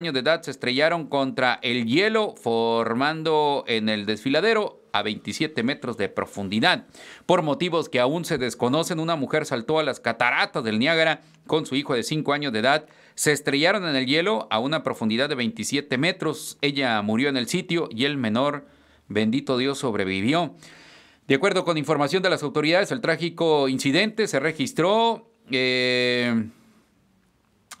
años de edad se estrellaron contra el hielo formando en el desfiladero a 27 metros de profundidad. Por motivos que aún se desconocen, una mujer saltó a las cataratas del Niágara con su hijo de 5 años de edad. Se estrellaron en el hielo a una profundidad de 27 metros. Ella murió en el sitio y el menor, bendito Dios, sobrevivió. De acuerdo con información de las autoridades, el trágico incidente se registró eh,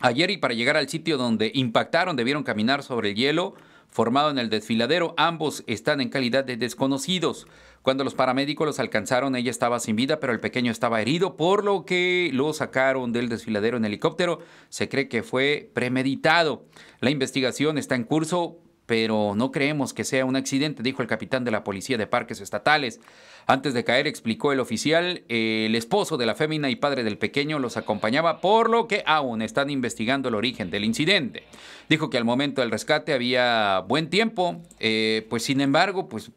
Ayer y para llegar al sitio donde impactaron debieron caminar sobre el hielo formado en el desfiladero. Ambos están en calidad de desconocidos. Cuando los paramédicos los alcanzaron, ella estaba sin vida, pero el pequeño estaba herido, por lo que lo sacaron del desfiladero en helicóptero. Se cree que fue premeditado. La investigación está en curso pero no creemos que sea un accidente, dijo el capitán de la Policía de Parques Estatales. Antes de caer, explicó el oficial, eh, el esposo de la fémina y padre del pequeño los acompañaba, por lo que aún están investigando el origen del incidente. Dijo que al momento del rescate había buen tiempo, eh, pues sin embargo, pues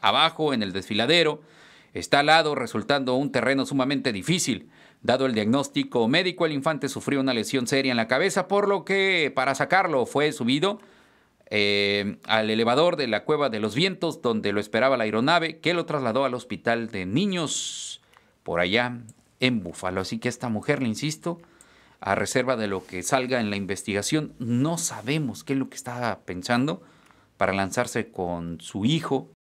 abajo en el desfiladero está al lado, resultando un terreno sumamente difícil. Dado el diagnóstico médico, el infante sufrió una lesión seria en la cabeza, por lo que para sacarlo fue subido eh, al elevador de la cueva de los vientos donde lo esperaba la aeronave que lo trasladó al hospital de niños por allá en Búfalo. Así que esta mujer, le insisto, a reserva de lo que salga en la investigación, no sabemos qué es lo que estaba pensando para lanzarse con su hijo